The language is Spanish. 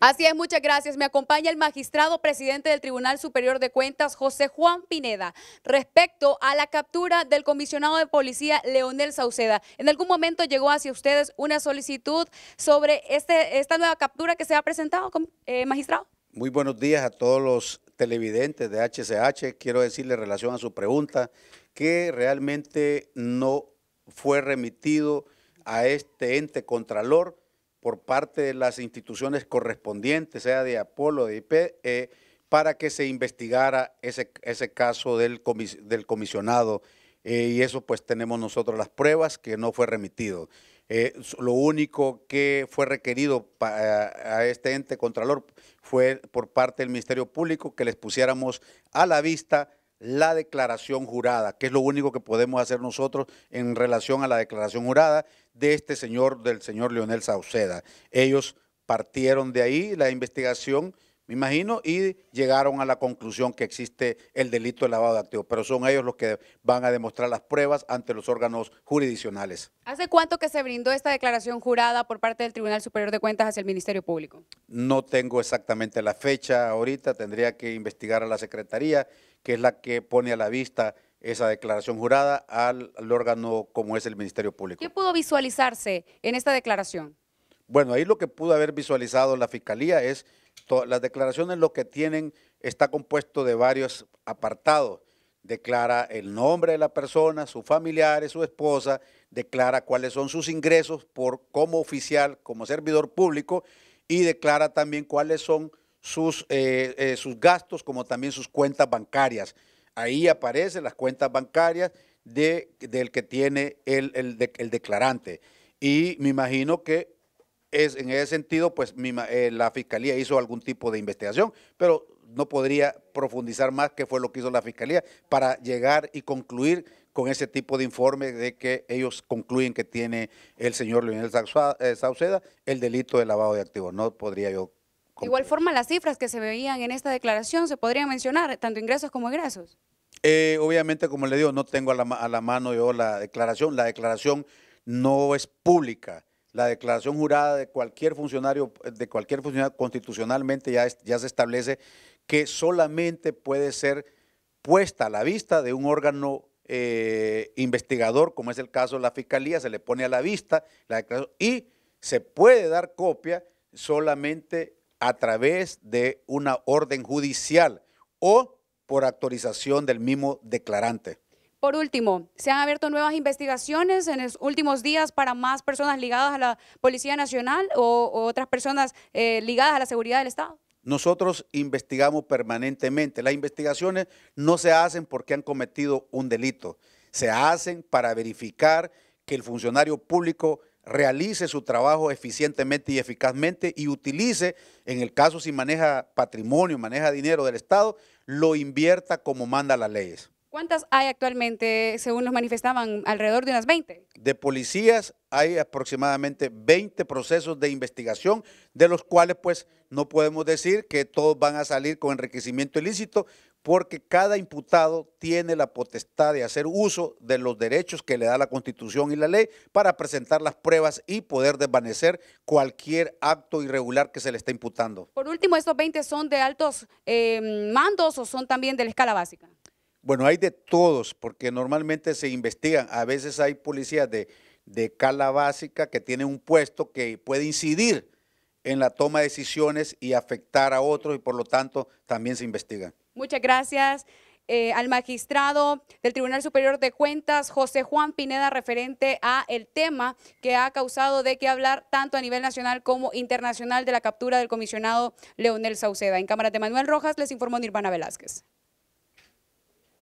Así es, muchas gracias. Me acompaña el magistrado presidente del Tribunal Superior de Cuentas, José Juan Pineda, respecto a la captura del comisionado de policía Leonel Sauceda. En algún momento llegó hacia ustedes una solicitud sobre este, esta nueva captura que se ha presentado, eh, magistrado. Muy buenos días a todos los televidentes de HCH. Quiero decirle en relación a su pregunta que realmente no fue remitido a este ente contralor por parte de las instituciones correspondientes, sea de Apolo, de IP, eh, para que se investigara ese, ese caso del, comisionado. Eh, y eso pues tenemos nosotros las pruebas que no fue remitido. Eh, lo único que fue requerido a este ente contralor fue por parte del Ministerio Público que les pusiéramos a la vista la declaración jurada, que es lo único que podemos hacer nosotros en relación a la declaración jurada de este señor, del señor Leonel Sauceda. Ellos partieron de ahí la investigación me imagino, y llegaron a la conclusión que existe el delito de lavado de activos, pero son ellos los que van a demostrar las pruebas ante los órganos jurisdiccionales. ¿Hace cuánto que se brindó esta declaración jurada por parte del Tribunal Superior de Cuentas hacia el Ministerio Público? No tengo exactamente la fecha ahorita, tendría que investigar a la Secretaría, que es la que pone a la vista esa declaración jurada al, al órgano como es el Ministerio Público. ¿Qué pudo visualizarse en esta declaración? Bueno, ahí lo que pudo haber visualizado la fiscalía es las declaraciones, lo que tienen está compuesto de varios apartados. Declara el nombre de la persona, sus familiares, su esposa, declara cuáles son sus ingresos por como oficial, como servidor público y declara también cuáles son sus, eh, eh, sus gastos como también sus cuentas bancarias. Ahí aparecen las cuentas bancarias del que tiene el, el declarante. Y me imagino que es, en ese sentido, pues eh, la fiscalía hizo algún tipo de investigación, pero no podría profundizar más qué fue lo que hizo la fiscalía para llegar y concluir con ese tipo de informe de que ellos concluyen que tiene el señor Leonel eh, Sauceda el delito de lavado de activos. No podría yo. Igual forma, las cifras que se veían en esta declaración se podrían mencionar, tanto ingresos como egresos. Eh, obviamente, como le digo, no tengo a la, a la mano yo la declaración. La declaración no es pública la declaración jurada de cualquier funcionario, de cualquier funcionario constitucionalmente ya, se establece que solamente puede ser puesta a la vista de un órgano eh, investigador, como es el caso de la Fiscalía, se le pone a la vista la y se puede dar copia solamente a través de una orden judicial o por autorización del mismo declarante. Por último, se han abierto nuevas investigaciones en los últimos días para más personas ligadas a la Policía Nacional o, otras personas eh, ligadas a la seguridad del Estado. Nosotros investigamos permanentemente. Las investigaciones no se hacen porque han cometido un delito, se hacen para verificar que el funcionario público realice su trabajo eficientemente y eficazmente y utilice, en el caso si maneja patrimonio, maneja dinero del Estado, lo invierta como manda las leyes. ¿Cuántas hay actualmente, según nos manifestaban, alrededor de unas 20? De policías hay aproximadamente 20 procesos de investigación, de los cuales pues no podemos decir que todos van a salir con enriquecimiento ilícito, porque cada imputado tiene la potestad de hacer uso de los derechos que le da la Constitución y la ley para presentar las pruebas y poder desvanecer cualquier acto irregular que se le está imputando. Por último, ¿estos 20 son de altos eh, mandos o son también de la escala básica? Bueno, hay de todos, porque normalmente se investigan. A veces hay policías de, cala básica que tienen un puesto que puede incidir en la toma de decisiones y afectar a otros y por lo tanto también se investigan. Muchas gracias. Eh, al magistrado del Tribunal Superior de Cuentas, José Juan Pineda, referente a el tema que ha causado de que hablar tanto a nivel nacional como internacional de la captura del comisionado Leonel Sauceda. En cámara de Manuel Rojas les informó Nirvana Velázquez.